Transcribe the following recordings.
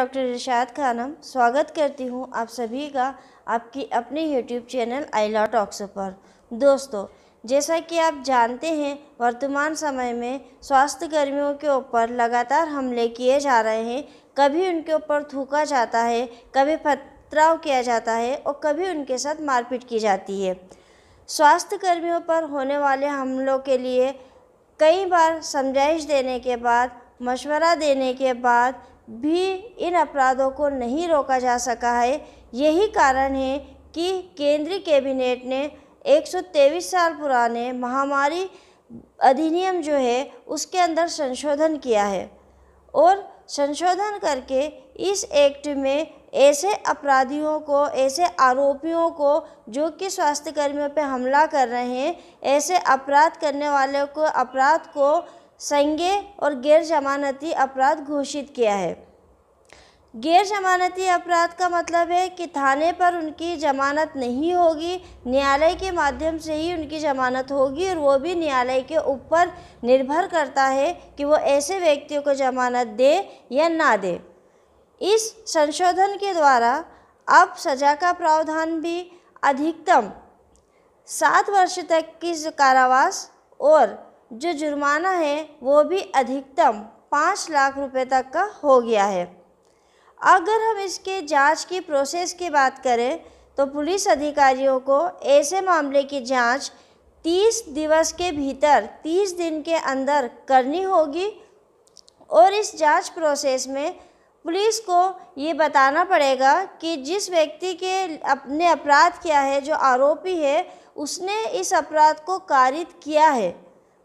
doctor Rishad Khanam स्वागत करती हूं आप सभी का आपकी अपने YouTube channel I Law Talks पर दोस्तों जैसा कि आप जानते हैं वर्तमान समय में स्वास्थ्य कर्मियों के ऊपर लगातार हमले किए जा रहे हैं कभी उनके ऊपर थूका जाता है कभी पथराव किया जाता है और कभी उनके साथ मारपीट की जाती है स्वास्थ्य कर्मियों पर होने वाले हमलों के लिए कई बार समझाइश देने के बाद मशवरा देने के बाद भी इन अपराधों को नहीं रोका जा सका है यही कारण है कि केंद्रीय कैबिनेट ने 123 साल पुराने महामारी अधिनियम जो है उसके अंदर संशोधन किया है और संशोधन करके इस एक्ट में ऐसे अपराधियों को ऐसे आरोपियों को जो कि स्वास्थ्यकर्मियों पर हमला कर रहे हैं ऐसे अपराध करने वाले को अपराध को संज्ञे और गैर जमानती अपराध घोषित किया है गैर जमानती अपराध का मतलब है कि थाने पर उनकी जमानत नहीं होगी न्यायालय के माध्यम से ही उनकी जमानत होगी और वो भी न्यायालय के ऊपर निर्भर करता है कि वो ऐसे व्यक्तियों को जमानत दे या ना दे इस संशोधन के द्वारा अब सजा का प्रावधान भी अधिकतम सात वर्ष तक की कारावास और जो जुर्माना है वो भी अधिकतम पाँच लाख रुपए तक का हो गया है अगर हम इसके जांच की प्रोसेस की बात करें तो पुलिस अधिकारियों को ऐसे मामले की जांच 30 दिवस के भीतर 30 दिन के अंदर करनी होगी और इस जांच प्रोसेस में पुलिस को ये बताना पड़ेगा कि जिस व्यक्ति के अपने अपराध किया है जो आरोपी है उसने इस अपराध को कारित किया है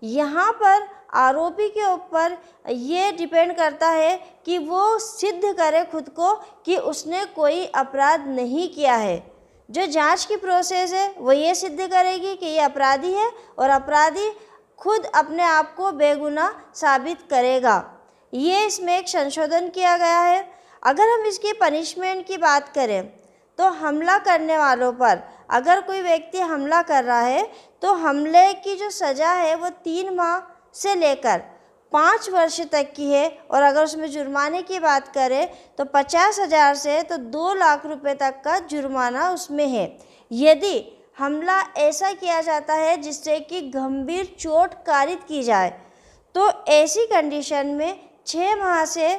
यहाँ पर आरोपी के ऊपर ये डिपेंड करता है कि वो सिद्ध करे खुद को कि उसने कोई अपराध नहीं किया है जो जांच की प्रोसेस है वो ये सिद्ध करेगी कि ये अपराधी है और अपराधी खुद अपने आप को बेगुनाह साबित करेगा ये इसमें एक संशोधन किया गया है अगर हम इसकी पनिशमेंट की बात करें तो हमला करने वालों पर अगर कोई व्यक्ति हमला कर रहा है तो हमले की जो सज़ा है वो तीन माह से लेकर पाँच वर्ष तक की है और अगर उसमें जुर्माने की बात करें तो पचास हज़ार से तो दो लाख रुपए तक का जुर्माना उसमें है यदि हमला ऐसा किया जाता है जिससे कि गंभीर चोट कारित की जाए तो ऐसी कंडीशन में छः माह से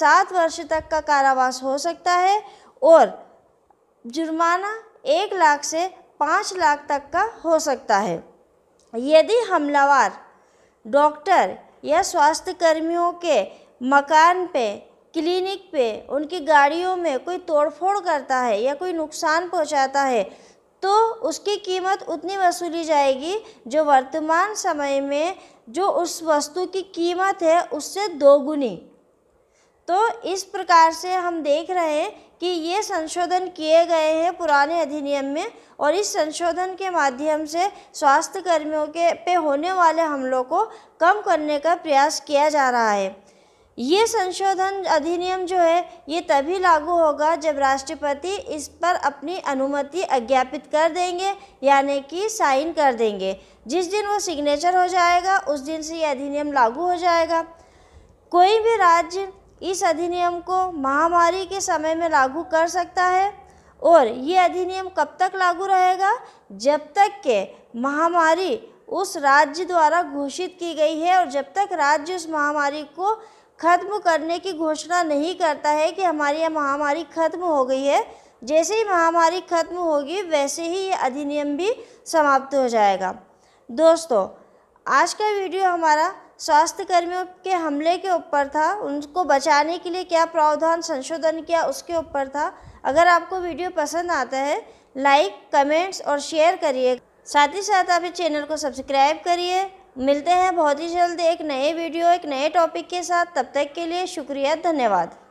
सात वर्ष तक का कारावास हो सकता है और जुर्माना एक लाख से पाँच लाख तक का हो सकता है यदि हमलावर डॉक्टर या स्वास्थ्य कर्मियों के मकान पे क्लिनिक पे उनकी गाड़ियों में कोई तोड़फोड़ करता है या कोई नुकसान पहुंचाता है तो उसकी कीमत उतनी वसूली जाएगी जो वर्तमान समय में जो उस वस्तु की कीमत है उससे दोगुनी तो इस प्रकार से हम देख रहे हैं कि ये संशोधन किए गए हैं पुराने अधिनियम में और इस संशोधन के माध्यम से स्वास्थ्य कर्मियों के पे होने वाले हमलों को कम करने का प्रयास किया जा रहा है ये संशोधन अधिनियम जो है ये तभी लागू होगा जब राष्ट्रपति इस पर अपनी अनुमति अज्ञापित कर देंगे यानी कि साइन कर देंगे जिस दिन वो सिग्नेचर हो जाएगा उस दिन से ये अधिनियम लागू हो जाएगा कोई भी राज्य इस अधिनियम को महामारी के समय में लागू कर सकता है और ये अधिनियम कब तक लागू रहेगा जब तक के महामारी उस राज्य द्वारा घोषित की गई है और जब तक राज्य उस महामारी को खत्म करने की घोषणा नहीं करता है कि हमारी यह महामारी खत्म हो गई है जैसे ही महामारी खत्म होगी वैसे ही ये अधिनियम भी समाप्त हो जाएगा दोस्तों आज का वीडियो हमारा स्वास्थ्य कर्मियों के हमले के ऊपर था उनको बचाने के लिए क्या प्रावधान संशोधन किया उसके ऊपर था अगर आपको वीडियो पसंद आता है लाइक कमेंट्स और शेयर करिए साथ ही साथ आप इस चैनल को सब्सक्राइब करिए मिलते हैं बहुत ही जल्द एक नए वीडियो एक नए टॉपिक के साथ तब तक के लिए शुक्रिया धन्यवाद